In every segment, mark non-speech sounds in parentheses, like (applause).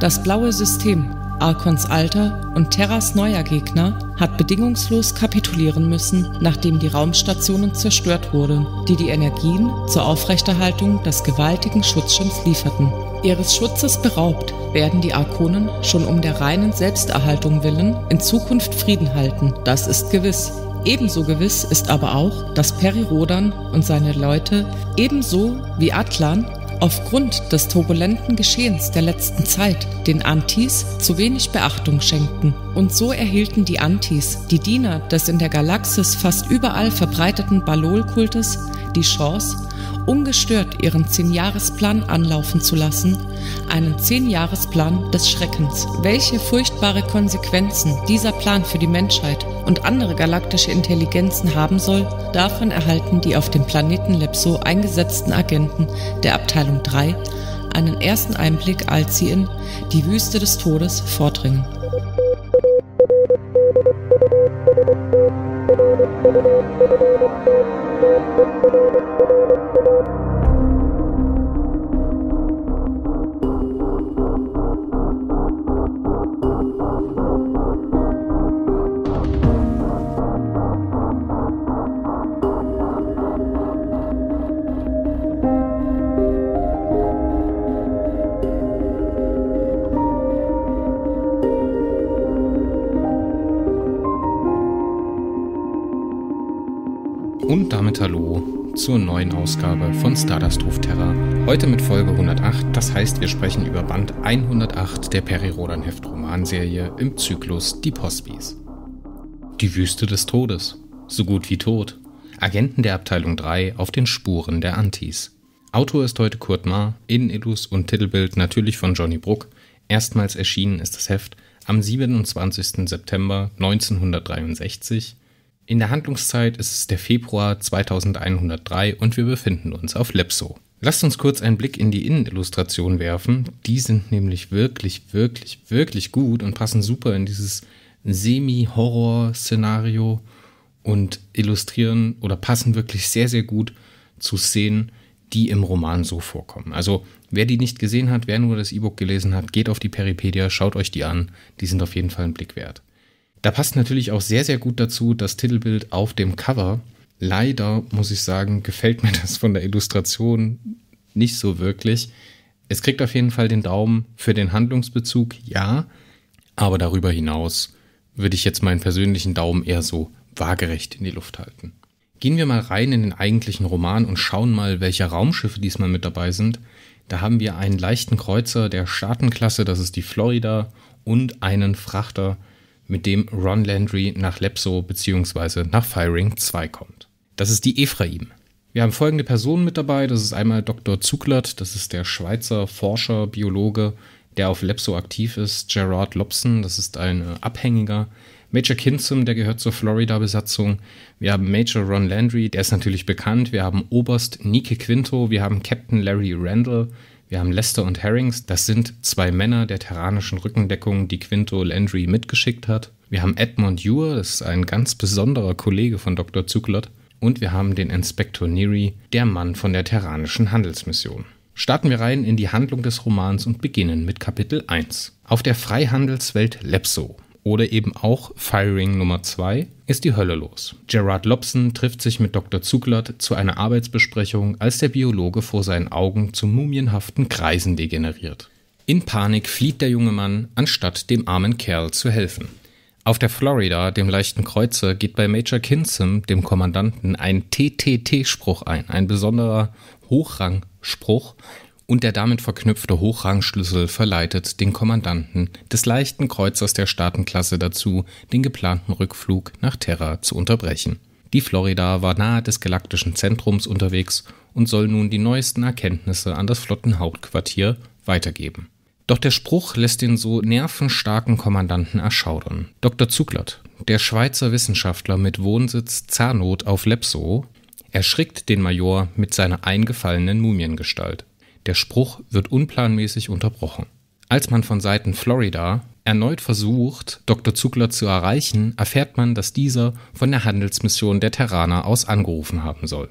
Das blaue System, Arkons alter und Terras neuer Gegner, hat bedingungslos kapitulieren müssen, nachdem die Raumstationen zerstört wurden, die die Energien zur Aufrechterhaltung des gewaltigen Schutzschirms lieferten. Ihres Schutzes beraubt, werden die Arkonen schon um der reinen Selbsterhaltung willen in Zukunft Frieden halten. Das ist gewiss. Ebenso gewiss ist aber auch, dass Peri Rodan und seine Leute, ebenso wie Atlan, aufgrund des turbulenten Geschehens der letzten Zeit den Antis zu wenig Beachtung schenkten. Und so erhielten die Antis, die Diener des in der Galaxis fast überall verbreiteten Balol-Kultes, die Chance, ungestört ihren Zehn-Jahres-Plan anlaufen zu lassen, einen Zehn-Jahres-Plan des Schreckens. Welche furchtbare Konsequenzen dieser Plan für die Menschheit und andere galaktische Intelligenzen haben soll, davon erhalten die auf dem Planeten Lepso eingesetzten Agenten der Abteilung 3 einen ersten Einblick, als sie in die Wüste des Todes vordringen. Thank you. und damit hallo zur neuen Ausgabe von Stardust Ruf Terra. Heute mit Folge 108, das heißt, wir sprechen über Band 108 der Perry Rodan Heft Romanserie im Zyklus Die Postbis. Die Wüste des Todes, so gut wie tot. Agenten der Abteilung 3 auf den Spuren der Antis. Autor ist heute Kurt Maar, Innenillus und Titelbild natürlich von Johnny Bruck. Erstmals erschienen ist das Heft am 27. September 1963 in der Handlungszeit ist es der Februar 2103 und wir befinden uns auf Lepso. Lasst uns kurz einen Blick in die Innenillustrationen werfen. Die sind nämlich wirklich, wirklich, wirklich gut und passen super in dieses Semi-Horror-Szenario und illustrieren oder passen wirklich sehr, sehr gut zu Szenen, die im Roman so vorkommen. Also wer die nicht gesehen hat, wer nur das E-Book gelesen hat, geht auf die Peripedia, schaut euch die an. Die sind auf jeden Fall einen Blick wert. Da passt natürlich auch sehr, sehr gut dazu das Titelbild auf dem Cover. Leider, muss ich sagen, gefällt mir (laughs) das von der Illustration nicht so wirklich. Es kriegt auf jeden Fall den Daumen für den Handlungsbezug, ja. Aber darüber hinaus würde ich jetzt meinen persönlichen Daumen eher so waagerecht in die Luft halten. Gehen wir mal rein in den eigentlichen Roman und schauen mal, welche Raumschiffe diesmal mit dabei sind. Da haben wir einen leichten Kreuzer der Staatenklasse, das ist die Florida, und einen Frachter, mit dem Ron Landry nach Lepso bzw. nach Firing 2 kommt. Das ist die Ephraim. Wir haben folgende Personen mit dabei. Das ist einmal Dr. Zuglert, das ist der Schweizer Forscher, Biologe, der auf Lepso aktiv ist. Gerard Lobson, das ist ein äh, Abhängiger. Major Kinsom, der gehört zur Florida-Besatzung. Wir haben Major Ron Landry, der ist natürlich bekannt. Wir haben Oberst Nike Quinto. Wir haben Captain Larry Randall. Wir haben Lester und Herrings, das sind zwei Männer der terranischen Rückendeckung, die Quinto Landry mitgeschickt hat. Wir haben Edmund Ewer, das ist ein ganz besonderer Kollege von Dr. Zuglot. Und wir haben den Inspektor Neary, der Mann von der terranischen Handelsmission. Starten wir rein in die Handlung des Romans und beginnen mit Kapitel 1. Auf der Freihandelswelt Lepso oder eben auch Firing Nummer 2 ist die Hölle los. Gerard Lobson trifft sich mit Dr. Zuglert zu einer Arbeitsbesprechung, als der Biologe vor seinen Augen zu mumienhaften Kreisen degeneriert. In Panik flieht der junge Mann, anstatt dem armen Kerl zu helfen. Auf der Florida, dem leichten Kreuzer, geht bei Major Kinsim, dem Kommandanten, ein TTT-Spruch ein, ein besonderer Hochrangspruch, und der damit verknüpfte Hochrangschlüssel verleitet den Kommandanten des leichten Kreuzers der Staatenklasse dazu, den geplanten Rückflug nach Terra zu unterbrechen. Die Florida war nahe des galaktischen Zentrums unterwegs und soll nun die neuesten Erkenntnisse an das Flottenhauptquartier weitergeben. Doch der Spruch lässt den so nervenstarken Kommandanten erschaudern. Dr. Zuglert, der Schweizer Wissenschaftler mit Wohnsitz Zarnot auf Lepso, erschrickt den Major mit seiner eingefallenen Mumiengestalt. Der Spruch wird unplanmäßig unterbrochen. Als man von Seiten Florida erneut versucht, Dr. Zugler zu erreichen, erfährt man, dass dieser von der Handelsmission der Terraner aus angerufen haben soll.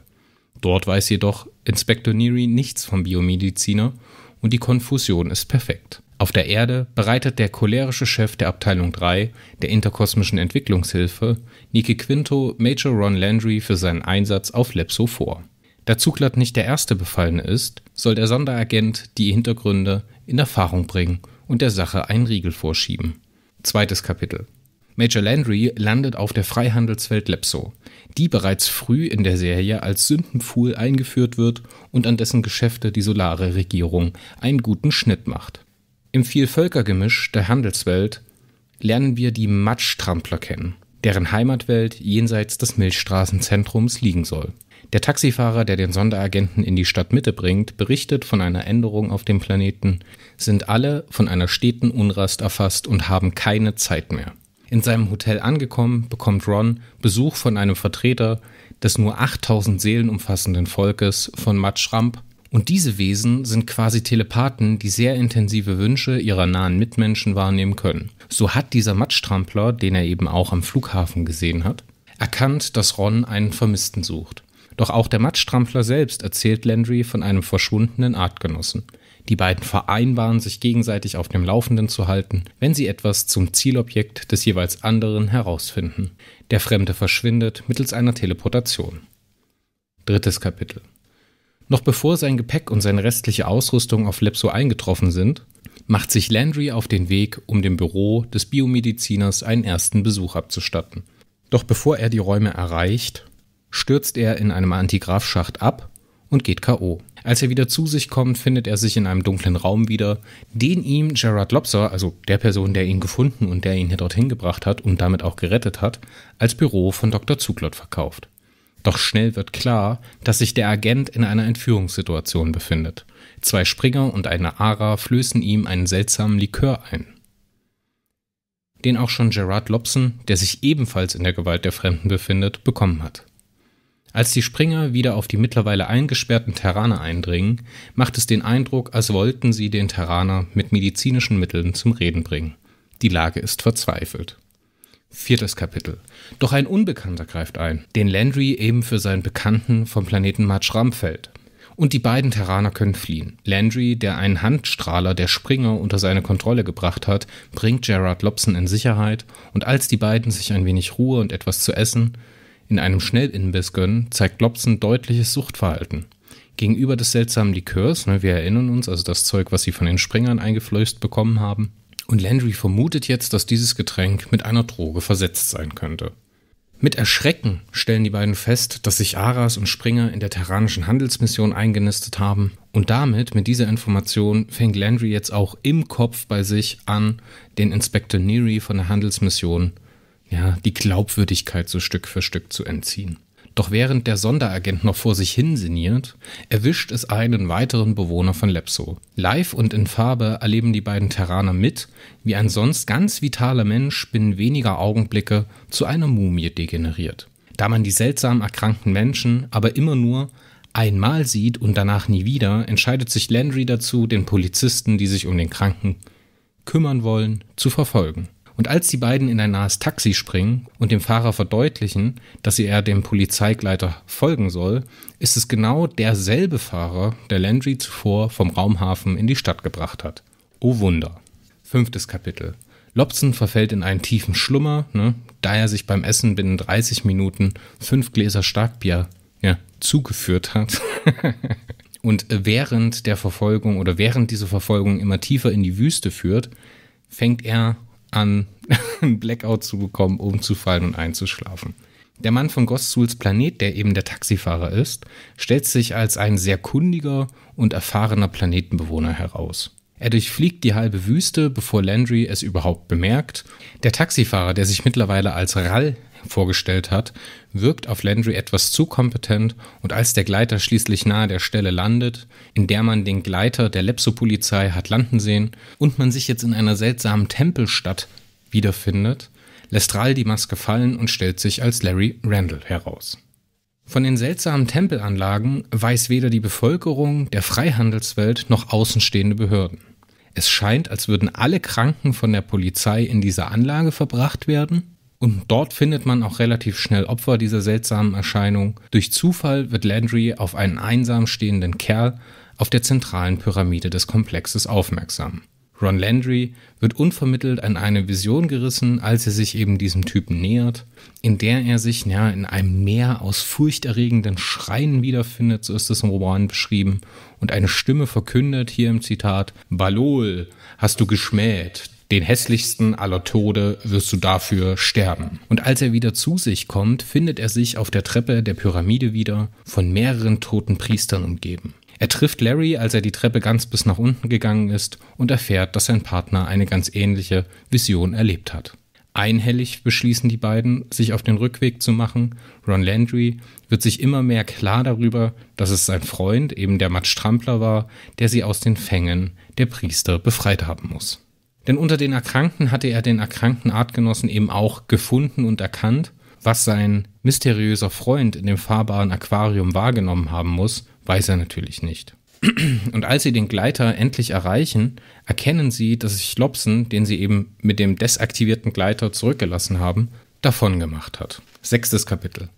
Dort weiß jedoch Inspektor Neary nichts vom Biomediziner und die Konfusion ist perfekt. Auf der Erde bereitet der cholerische Chef der Abteilung 3 der interkosmischen Entwicklungshilfe, Niki Quinto, Major Ron Landry für seinen Einsatz auf Lepso vor. Da Zuglat nicht der erste Befallene ist, soll der Sonderagent die Hintergründe in Erfahrung bringen und der Sache einen Riegel vorschieben. Zweites Kapitel. Major Landry landet auf der Freihandelswelt Lepso, die bereits früh in der Serie als Sündenpfuhl eingeführt wird und an dessen Geschäfte die solare Regierung einen guten Schnitt macht. Im Vielvölkergemisch der Handelswelt lernen wir die Matschtrampler kennen, deren Heimatwelt jenseits des Milchstraßenzentrums liegen soll. Der Taxifahrer, der den Sonderagenten in die Stadtmitte bringt, berichtet von einer Änderung auf dem Planeten, sind alle von einer steten Unrast erfasst und haben keine Zeit mehr. In seinem Hotel angekommen, bekommt Ron Besuch von einem Vertreter des nur 8000 Seelen umfassenden Volkes von Matt Matschramp. Und diese Wesen sind quasi Telepathen, die sehr intensive Wünsche ihrer nahen Mitmenschen wahrnehmen können. So hat dieser Matschtrampler, den er eben auch am Flughafen gesehen hat, erkannt, dass Ron einen Vermissten sucht. Doch auch der Mattstrampler selbst erzählt Landry von einem verschwundenen Artgenossen. Die beiden vereinbaren, sich gegenseitig auf dem Laufenden zu halten, wenn sie etwas zum Zielobjekt des jeweils anderen herausfinden. Der Fremde verschwindet mittels einer Teleportation. Drittes Kapitel. Noch bevor sein Gepäck und seine restliche Ausrüstung auf Lepso eingetroffen sind, macht sich Landry auf den Weg, um dem Büro des Biomediziners einen ersten Besuch abzustatten. Doch bevor er die Räume erreicht, stürzt er in einem Antigrafschacht ab und geht K.O. Als er wieder zu sich kommt, findet er sich in einem dunklen Raum wieder, den ihm Gerard Lobser, also der Person, der ihn gefunden und der ihn hier dorthin gebracht hat und damit auch gerettet hat, als Büro von Dr. Zuglot verkauft. Doch schnell wird klar, dass sich der Agent in einer Entführungssituation befindet. Zwei Springer und eine Ara flößen ihm einen seltsamen Likör ein. Den auch schon Gerard Lobson, der sich ebenfalls in der Gewalt der Fremden befindet, bekommen hat. Als die Springer wieder auf die mittlerweile eingesperrten Terraner eindringen, macht es den Eindruck, als wollten sie den Terraner mit medizinischen Mitteln zum Reden bringen. Die Lage ist verzweifelt. Viertes Kapitel. Doch ein Unbekannter greift ein, den Landry eben für seinen Bekannten vom Planeten Matschram fällt. Und die beiden Terraner können fliehen. Landry, der einen Handstrahler der Springer unter seine Kontrolle gebracht hat, bringt Gerard Lobson in Sicherheit und als die beiden sich ein wenig Ruhe und etwas zu essen in einem Schnellinbiss gönnen, zeigt Lobson deutliches Suchtverhalten. Gegenüber des seltsamen Likörs, ne, wir erinnern uns, also das Zeug, was sie von den Springern eingeflößt bekommen haben. Und Landry vermutet jetzt, dass dieses Getränk mit einer Droge versetzt sein könnte. Mit Erschrecken stellen die beiden fest, dass sich Aras und Springer in der terranischen Handelsmission eingenistet haben. Und damit, mit dieser Information, fängt Landry jetzt auch im Kopf bei sich an, den Inspektor Neary von der Handelsmission ja, die Glaubwürdigkeit so Stück für Stück zu entziehen. Doch während der Sonderagent noch vor sich hin sinniert, erwischt es einen weiteren Bewohner von Lepso. Live und in Farbe erleben die beiden Terraner mit, wie ein sonst ganz vitaler Mensch binnen weniger Augenblicke zu einer Mumie degeneriert. Da man die seltsam erkrankten Menschen aber immer nur einmal sieht und danach nie wieder, entscheidet sich Landry dazu, den Polizisten, die sich um den Kranken kümmern wollen, zu verfolgen. Und als die beiden in ein nahes Taxi springen und dem Fahrer verdeutlichen, dass er dem Polizeigleiter folgen soll, ist es genau derselbe Fahrer, der Landry zuvor vom Raumhafen in die Stadt gebracht hat. Oh Wunder. Fünftes Kapitel. Lobson verfällt in einen tiefen Schlummer, ne, da er sich beim Essen binnen 30 Minuten fünf Gläser Starkbier ja, zugeführt hat. (laughs) und während der Verfolgung oder während diese Verfolgung immer tiefer in die Wüste führt, fängt er an (laughs) einen Blackout zu bekommen, umzufallen und einzuschlafen. Der Mann von Gossuls Planet, der eben der Taxifahrer ist, stellt sich als ein sehr kundiger und erfahrener Planetenbewohner heraus. Er durchfliegt die halbe Wüste, bevor Landry es überhaupt bemerkt. Der Taxifahrer, der sich mittlerweile als Rall vorgestellt hat, wirkt auf Landry etwas zu kompetent und als der Gleiter schließlich nahe der Stelle landet, in der man den Gleiter der Lepso-Polizei hat landen sehen und man sich jetzt in einer seltsamen Tempelstadt wiederfindet, lässt Rall die Maske fallen und stellt sich als Larry Randall heraus. Von den seltsamen Tempelanlagen weiß weder die Bevölkerung der Freihandelswelt noch außenstehende Behörden. Es scheint, als würden alle Kranken von der Polizei in dieser Anlage verbracht werden. Und dort findet man auch relativ schnell Opfer dieser seltsamen Erscheinung. Durch Zufall wird Landry auf einen einsam stehenden Kerl auf der zentralen Pyramide des Komplexes aufmerksam. Ron Landry wird unvermittelt an eine Vision gerissen, als er sich eben diesem Typen nähert, in der er sich ja, in einem Meer aus furchterregenden Schreien wiederfindet, so ist es im Roman beschrieben, und eine Stimme verkündet, hier im Zitat, Balol, hast du geschmäht, den hässlichsten aller Tode wirst du dafür sterben. Und als er wieder zu sich kommt, findet er sich auf der Treppe der Pyramide wieder, von mehreren toten Priestern umgeben. Er trifft Larry, als er die Treppe ganz bis nach unten gegangen ist und erfährt, dass sein Partner eine ganz ähnliche Vision erlebt hat. Einhellig beschließen die beiden, sich auf den Rückweg zu machen. Ron Landry wird sich immer mehr klar darüber, dass es sein Freund, eben der Matt Strampler war, der sie aus den Fängen der Priester befreit haben muss. Denn unter den Erkrankten hatte er den erkrankten Artgenossen eben auch gefunden und erkannt, was sein mysteriöser Freund in dem fahrbaren Aquarium wahrgenommen haben muss, Weiß er natürlich nicht. Und als sie den Gleiter endlich erreichen, erkennen sie, dass sich Lobson, den sie eben mit dem desaktivierten Gleiter zurückgelassen haben, davongemacht hat. Sechstes Kapitel.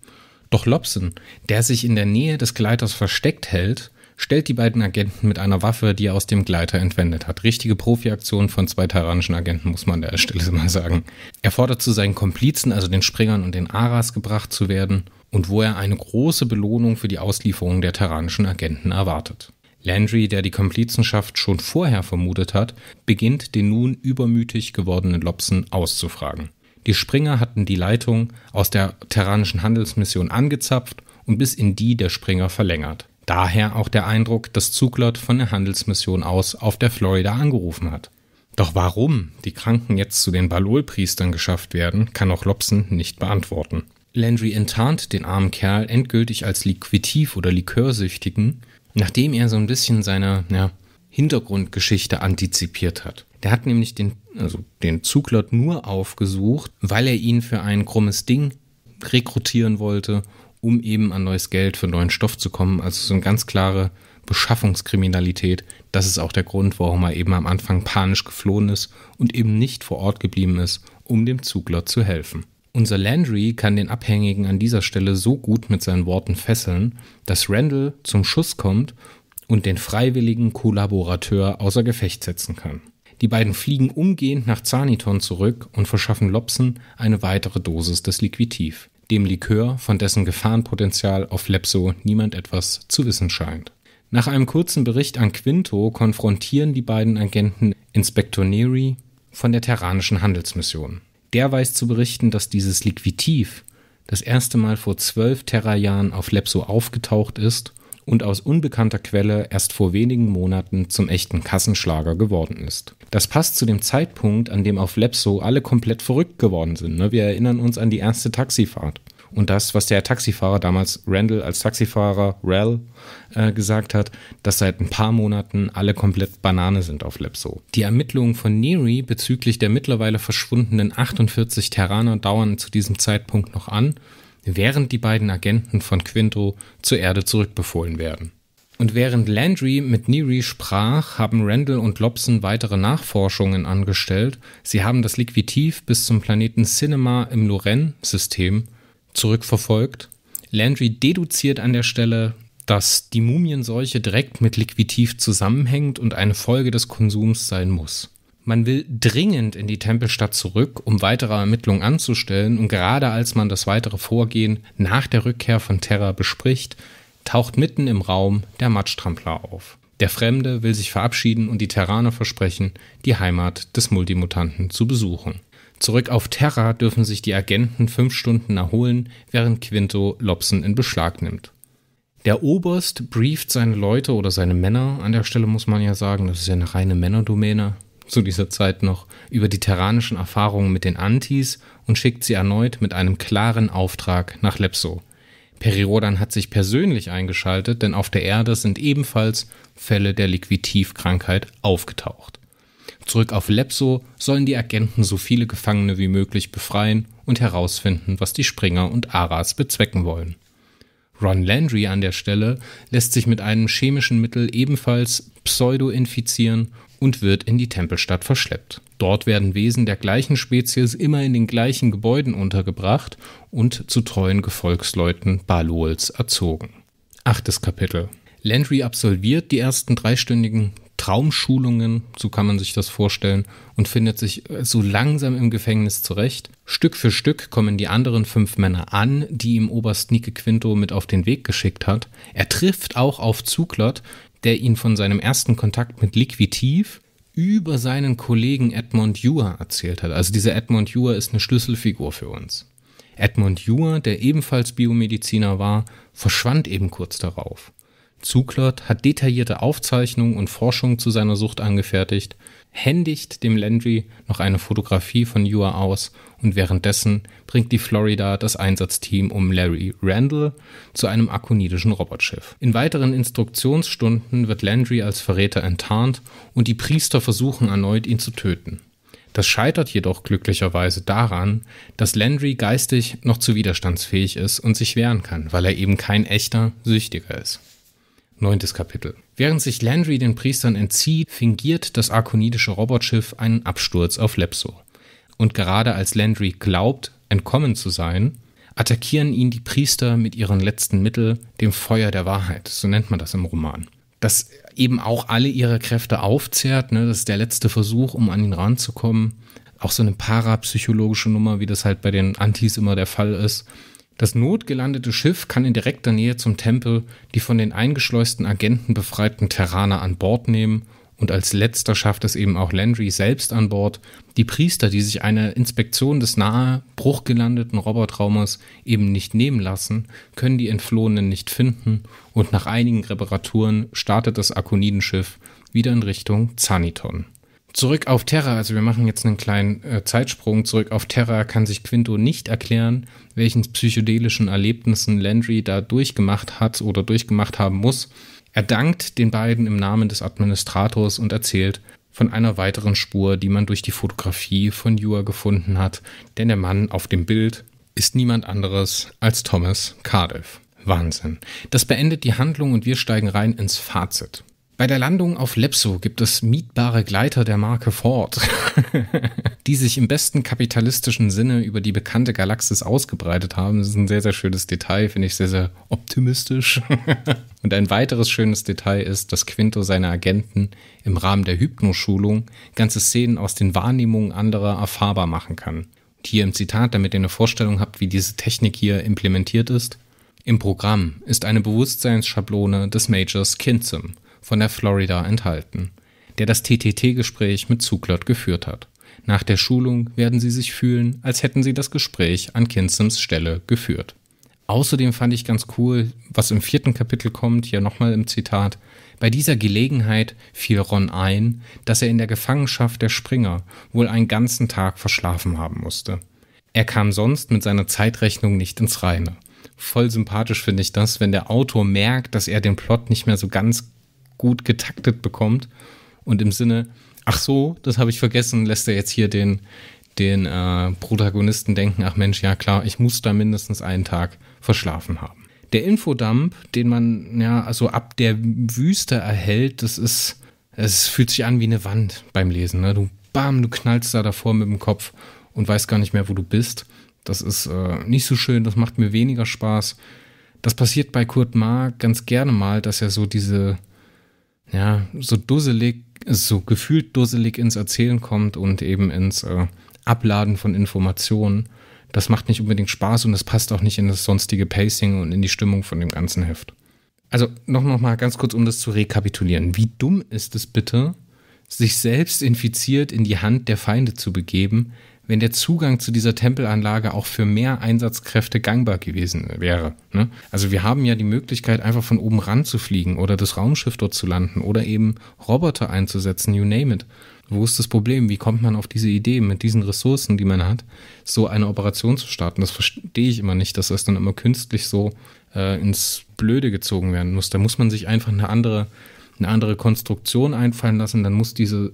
Doch Lobson, der sich in der Nähe des Gleiters versteckt hält, stellt die beiden Agenten mit einer Waffe, die er aus dem Gleiter entwendet hat. Richtige Profiaktion von zwei tyrannischen Agenten, muss man an der Stelle (laughs) mal sagen. Er fordert zu seinen Komplizen, also den Springern und den Aras, gebracht zu werden und wo er eine große Belohnung für die Auslieferung der terranischen Agenten erwartet. Landry, der die Komplizenschaft schon vorher vermutet hat, beginnt den nun übermütig gewordenen Lobson auszufragen. Die Springer hatten die Leitung aus der terranischen Handelsmission angezapft und bis in die der Springer verlängert. Daher auch der Eindruck, dass Zuglot von der Handelsmission aus auf der Florida angerufen hat. Doch warum die Kranken jetzt zu den Balol-Priestern geschafft werden, kann auch Lobson nicht beantworten. Landry enttarnt den armen Kerl endgültig als Liquitiv oder Likörsüchtigen, nachdem er so ein bisschen seine ja, Hintergrundgeschichte antizipiert hat. Der hat nämlich den, also den Zuglot nur aufgesucht, weil er ihn für ein krummes Ding rekrutieren wollte, um eben an neues Geld für neuen Stoff zu kommen. Also so eine ganz klare Beschaffungskriminalität. Das ist auch der Grund, warum er eben am Anfang panisch geflohen ist und eben nicht vor Ort geblieben ist, um dem Zuglot zu helfen. Unser Landry kann den Abhängigen an dieser Stelle so gut mit seinen Worten fesseln, dass Randall zum Schuss kommt und den freiwilligen Kollaborateur außer Gefecht setzen kann. Die beiden fliegen umgehend nach Zaniton zurück und verschaffen Lobson eine weitere Dosis des Liquitiv, dem Likör, von dessen Gefahrenpotenzial auf Lepso niemand etwas zu wissen scheint. Nach einem kurzen Bericht an Quinto konfrontieren die beiden Agenten Inspektor Neri von der terranischen Handelsmission der weiß zu berichten, dass dieses Liquitiv das erste Mal vor 12 Terrajahren auf Lepso aufgetaucht ist und aus unbekannter Quelle erst vor wenigen Monaten zum echten Kassenschlager geworden ist. Das passt zu dem Zeitpunkt, an dem auf Lepso alle komplett verrückt geworden sind. Ne? Wir erinnern uns an die erste Taxifahrt. Und das, was der Taxifahrer damals, Randall als Taxifahrer, Rel, äh, gesagt hat, dass seit ein paar Monaten alle komplett Banane sind auf Lepso. Die Ermittlungen von Neary bezüglich der mittlerweile verschwundenen 48 Terraner dauern zu diesem Zeitpunkt noch an, während die beiden Agenten von Quinto zur Erde zurückbefohlen werden. Und während Landry mit Neary sprach, haben Randall und Lobson weitere Nachforschungen angestellt. Sie haben das Liquitiv bis zum Planeten Cinema im Lorraine-System zurückverfolgt. Landry deduziert an der Stelle, dass die Mumienseuche direkt mit Liquitiv zusammenhängt und eine Folge des Konsums sein muss. Man will dringend in die Tempelstadt zurück, um weitere Ermittlungen anzustellen, und gerade als man das weitere Vorgehen nach der Rückkehr von Terra bespricht, taucht mitten im Raum der Matschtrampler auf. Der Fremde will sich verabschieden und die Terraner versprechen, die Heimat des Multimutanten zu besuchen. Zurück auf Terra dürfen sich die Agenten fünf Stunden erholen, während Quinto Lobson in Beschlag nimmt. Der Oberst brieft seine Leute oder seine Männer, an der Stelle muss man ja sagen, das ist ja eine reine Männerdomäne zu dieser Zeit noch, über die terranischen Erfahrungen mit den Antis und schickt sie erneut mit einem klaren Auftrag nach Lepso. Perirodan hat sich persönlich eingeschaltet, denn auf der Erde sind ebenfalls Fälle der Liquitivkrankheit aufgetaucht. Zurück auf Lepso sollen die Agenten so viele Gefangene wie möglich befreien und herausfinden, was die Springer und Aras bezwecken wollen. Ron Landry an der Stelle lässt sich mit einem chemischen Mittel ebenfalls pseudo-infizieren und wird in die Tempelstadt verschleppt. Dort werden Wesen der gleichen Spezies immer in den gleichen Gebäuden untergebracht und zu treuen Gefolgsleuten Baluels erzogen. Achtes Kapitel. Landry absolviert die ersten dreistündigen Traumschulungen, so kann man sich das vorstellen, und findet sich äh, so langsam im Gefängnis zurecht. Stück für Stück kommen die anderen fünf Männer an, die ihm Oberst Nike Quinto mit auf den Weg geschickt hat. Er trifft auch auf Zuglot, der ihn von seinem ersten Kontakt mit Liquitiv über seinen Kollegen Edmund Ewer erzählt hat. Also dieser Edmund Ewer ist eine Schlüsselfigur für uns. Edmund Ewer, der ebenfalls Biomediziner war, verschwand eben kurz darauf. Zuckert hat detaillierte Aufzeichnungen und Forschungen zu seiner Sucht angefertigt, händigt dem Landry noch eine Fotografie von Yua aus und währenddessen bringt die Florida das Einsatzteam um Larry Randall zu einem akonidischen Robotschiff. In weiteren Instruktionsstunden wird Landry als Verräter enttarnt und die Priester versuchen erneut, ihn zu töten. Das scheitert jedoch glücklicherweise daran, dass Landry geistig noch zu widerstandsfähig ist und sich wehren kann, weil er eben kein echter Süchtiger ist. Neuntes Kapitel. Während sich Landry den Priestern entzieht, fingiert das arkonidische Robotschiff einen Absturz auf Lepso. Und gerade als Landry glaubt, entkommen zu sein, attackieren ihn die Priester mit ihren letzten Mitteln, dem Feuer der Wahrheit, so nennt man das im Roman. Das eben auch alle ihre Kräfte aufzehrt, ne? das ist der letzte Versuch, um an ihn ranzukommen. Auch so eine parapsychologische Nummer, wie das halt bei den Antis immer der Fall ist das notgelandete Schiff kann in direkter Nähe zum Tempel die von den eingeschleusten Agenten befreiten Terraner an Bord nehmen und als letzter schafft es eben auch Landry selbst an Bord, die Priester, die sich eine Inspektion des nahe bruchgelandeten Robotraumers eben nicht nehmen lassen, können die Entflohenen nicht finden und nach einigen Reparaturen startet das Akonidenschiff wieder in Richtung Zaniton zurück auf Terra, also wir machen jetzt einen kleinen äh, Zeitsprung. Zurück auf Terra kann sich Quinto nicht erklären, welchen psychedelischen Erlebnissen Landry da durchgemacht hat oder durchgemacht haben muss. Er dankt den beiden im Namen des Administrators und erzählt von einer weiteren Spur, die man durch die Fotografie von Jua gefunden hat, denn der Mann auf dem Bild ist niemand anderes als Thomas Cardiff. Wahnsinn. Das beendet die Handlung und wir steigen rein ins Fazit. Bei der Landung auf Lepso gibt es mietbare Gleiter der Marke Ford, (laughs) die sich im besten kapitalistischen Sinne über die bekannte Galaxis ausgebreitet haben. Das ist ein sehr, sehr schönes Detail, finde ich sehr, sehr optimistisch. (laughs) Und ein weiteres schönes Detail ist, dass Quinto seine Agenten im Rahmen der Hypnoschulung ganze Szenen aus den Wahrnehmungen anderer erfahrbar machen kann. Und hier im Zitat, damit ihr eine Vorstellung habt, wie diese Technik hier implementiert ist. Im Programm ist eine Bewusstseinsschablone des Majors Kinsim – von der Florida enthalten, der das TTT-Gespräch mit Zuglot geführt hat. Nach der Schulung werden Sie sich fühlen, als hätten Sie das Gespräch an Kinsims Stelle geführt. Außerdem fand ich ganz cool, was im vierten Kapitel kommt, hier nochmal im Zitat. Bei dieser Gelegenheit fiel Ron ein, dass er in der Gefangenschaft der Springer wohl einen ganzen Tag verschlafen haben musste. Er kam sonst mit seiner Zeitrechnung nicht ins Reine. Voll sympathisch finde ich das, wenn der Autor merkt, dass er den Plot nicht mehr so ganz gut getaktet bekommt und im Sinne, ach so, das habe ich vergessen, lässt er jetzt hier den, den äh, Protagonisten denken, ach Mensch, ja klar, ich muss da mindestens einen Tag verschlafen haben. Der Infodump, den man ja also ab der Wüste erhält, das ist, es fühlt sich an wie eine Wand beim Lesen. Ne? Du bam, du knallst da davor mit dem Kopf und weißt gar nicht mehr, wo du bist. Das ist äh, nicht so schön, das macht mir weniger Spaß. Das passiert bei Kurt Maar ganz gerne mal, dass er so diese ja, so dusselig, so gefühlt dusselig ins Erzählen kommt und eben ins äh, Abladen von Informationen. Das macht nicht unbedingt Spaß und das passt auch nicht in das sonstige Pacing und in die Stimmung von dem ganzen Heft. Also noch, noch mal ganz kurz, um das zu rekapitulieren. Wie dumm ist es bitte, sich selbst infiziert in die Hand der Feinde zu begeben, wenn der Zugang zu dieser Tempelanlage auch für mehr Einsatzkräfte gangbar gewesen wäre. Ne? Also wir haben ja die Möglichkeit, einfach von oben ranzufliegen oder das Raumschiff dort zu landen oder eben Roboter einzusetzen, you name it. Wo ist das Problem? Wie kommt man auf diese Idee, mit diesen Ressourcen, die man hat, so eine Operation zu starten? Das verstehe ich immer nicht, dass das dann immer künstlich so äh, ins Blöde gezogen werden muss. Da muss man sich einfach eine andere eine andere Konstruktion einfallen lassen, dann muss diese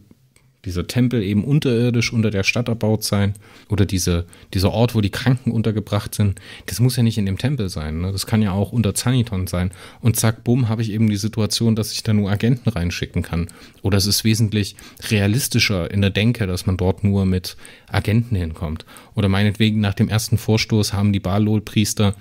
dieser Tempel eben unterirdisch unter der Stadt erbaut sein oder diese, dieser Ort, wo die Kranken untergebracht sind, das muss ja nicht in dem Tempel sein. Ne? Das kann ja auch unter Zaniton sein. Und zack, bumm, habe ich eben die Situation, dass ich da nur Agenten reinschicken kann. Oder es ist wesentlich realistischer in der Denke, dass man dort nur mit Agenten hinkommt. Oder meinetwegen nach dem ersten Vorstoß haben die Balol-Priester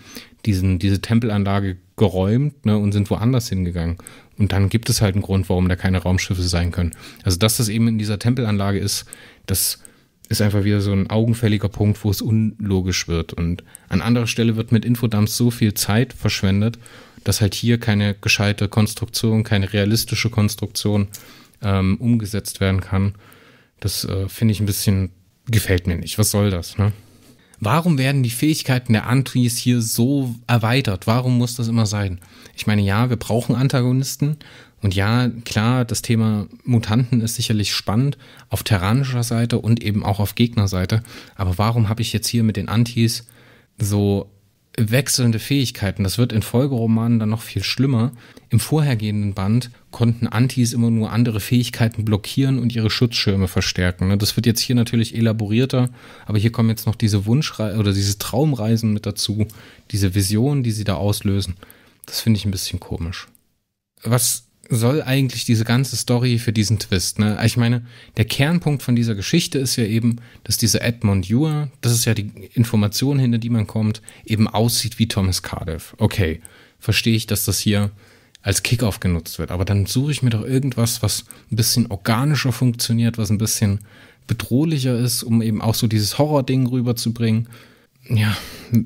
diesen, diese Tempelanlage geräumt ne, und sind woanders hingegangen. Und dann gibt es halt einen Grund, warum da keine Raumschiffe sein können. Also, dass das eben in dieser Tempelanlage ist, das ist einfach wieder so ein augenfälliger Punkt, wo es unlogisch wird. Und an anderer Stelle wird mit Infodumps so viel Zeit verschwendet, dass halt hier keine gescheite Konstruktion, keine realistische Konstruktion ähm, umgesetzt werden kann. Das äh, finde ich ein bisschen, gefällt mir nicht. Was soll das, ne? Warum werden die Fähigkeiten der Antries hier so erweitert? Warum muss das immer sein? Ich meine, ja, wir brauchen Antagonisten. Und ja, klar, das Thema Mutanten ist sicherlich spannend auf terranischer Seite und eben auch auf Gegnerseite. Aber warum habe ich jetzt hier mit den Antis so wechselnde Fähigkeiten. Das wird in Folgeromanen dann noch viel schlimmer. Im vorhergehenden Band konnten Antis immer nur andere Fähigkeiten blockieren und ihre Schutzschirme verstärken. Ne? Das wird jetzt hier natürlich elaborierter, aber hier kommen jetzt noch diese Wunschreisen oder diese Traumreisen mit dazu, diese Visionen, die sie da auslösen. Das finde ich ein bisschen komisch. Was soll eigentlich diese ganze Story für diesen Twist, ne? Ich meine, der Kernpunkt von dieser Geschichte ist ja eben, dass dieser Edmund Ewer, das ist ja die Information, hinter die man kommt, eben aussieht wie Thomas Cardiff. Okay, verstehe ich, dass das hier als Kickoff genutzt wird, aber dann suche ich mir doch irgendwas, was ein bisschen organischer funktioniert, was ein bisschen bedrohlicher ist, um eben auch so dieses Horror-Ding rüberzubringen ja,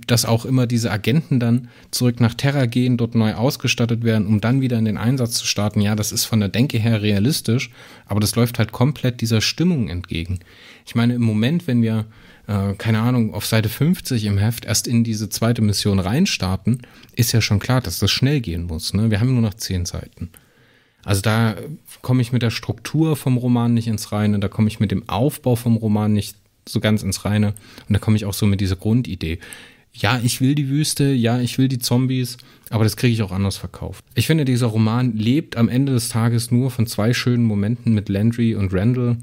dass auch immer diese Agenten dann zurück nach Terra gehen, dort neu ausgestattet werden, um dann wieder in den Einsatz zu starten. Ja, das ist von der Denke her realistisch, aber das läuft halt komplett dieser Stimmung entgegen. Ich meine, im Moment, wenn wir, äh, keine Ahnung, auf Seite 50 im Heft erst in diese zweite Mission reinstarten, ist ja schon klar, dass das schnell gehen muss. Ne? Wir haben nur noch zehn Seiten. Also da komme ich mit der Struktur vom Roman nicht ins Reine, da komme ich mit dem Aufbau vom Roman nicht so ganz ins Reine. Und da komme ich auch so mit dieser Grundidee. Ja, ich will die Wüste, ja, ich will die Zombies, aber das kriege ich auch anders verkauft. Ich finde, dieser Roman lebt am Ende des Tages nur von zwei schönen Momenten mit Landry und Randall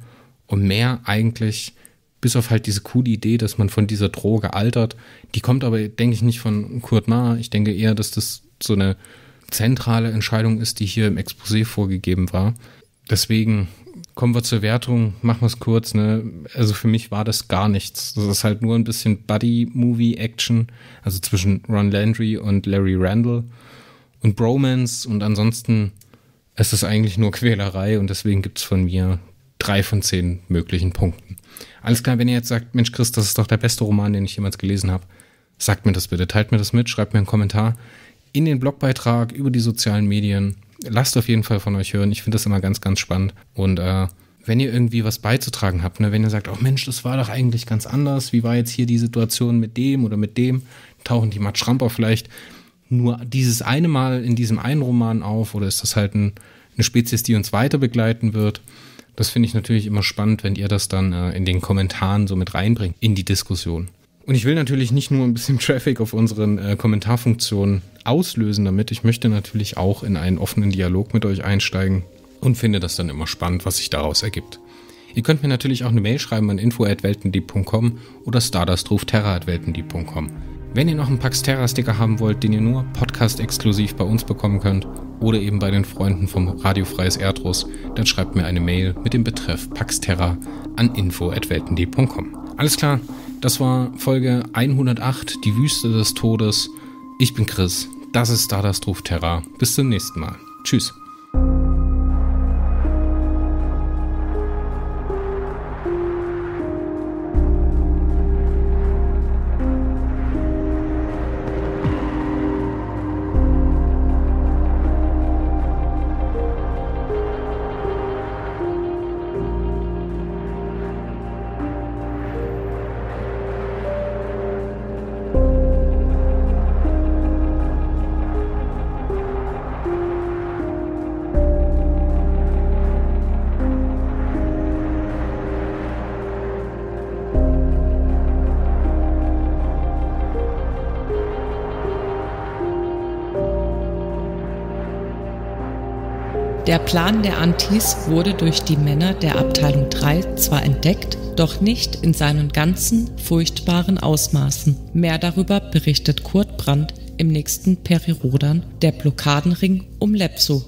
und mehr eigentlich, bis auf halt diese coole Idee, dass man von dieser Droge altert. Die kommt aber, denke ich, nicht von Kurt Nahr. Ich denke eher, dass das so eine zentrale Entscheidung ist, die hier im Exposé vorgegeben war. Deswegen, kommen wir zur Wertung, machen wir es kurz. Ne? Also für mich war das gar nichts. Das ist halt nur ein bisschen Buddy-Movie-Action, also zwischen Ron Landry und Larry Randall und Bromance und ansonsten ist es eigentlich nur Quälerei und deswegen gibt es von mir drei von zehn möglichen Punkten. Alles klar, wenn ihr jetzt sagt, Mensch Chris, das ist doch der beste Roman, den ich jemals gelesen habe, sagt mir das bitte, teilt mir das mit, schreibt mir einen Kommentar in den Blogbeitrag über die sozialen Medien lasst auf jeden Fall von euch hören. Ich finde das immer ganz, ganz spannend. Und äh, wenn ihr irgendwie was beizutragen habt, ne, wenn ihr sagt, oh Mensch, das war doch eigentlich ganz anders, wie war jetzt hier die Situation mit dem oder mit dem, tauchen die Matt Schramper vielleicht nur dieses eine Mal in diesem einen Roman auf oder ist das halt ein, eine Spezies, die uns weiter begleiten wird? Das finde ich natürlich immer spannend, wenn ihr das dann äh, in den Kommentaren so mit reinbringt in die Diskussion. Und ich will natürlich nicht nur ein bisschen (laughs) Traffic auf unseren äh, Kommentarfunktionen auslösen damit. Ich möchte natürlich auch in einen offenen Dialog mit euch einsteigen und finde das dann immer spannend, was sich daraus ergibt. Ihr könnt mir natürlich auch eine Mail schreiben an info.weltendieb.com oder stardastrufterra.weltendieb.com. Wenn ihr noch einen Pax Terra Sticker haben wollt, den ihr nur podcast-exklusiv bei uns bekommen könnt oder eben bei den Freunden vom Radiofreies Erdruss, dann schreibt mir eine Mail mit dem Betreff Pax Terra an info.weltendieb.com. Alles klar, das war Folge 108, die Wüste des Todes. Ich bin Chris. Das ist Stardust Ruf Terra. Bis zum nächsten Mal. Tschüss. Der Plan der Antis wurde durch die Männer der Abteilung 3 zwar entdeckt, doch nicht in seinen ganzen furchtbaren Ausmaßen. Mehr darüber berichtet Kurt Brandt im nächsten Perirodan, der Blockadenring um Lepso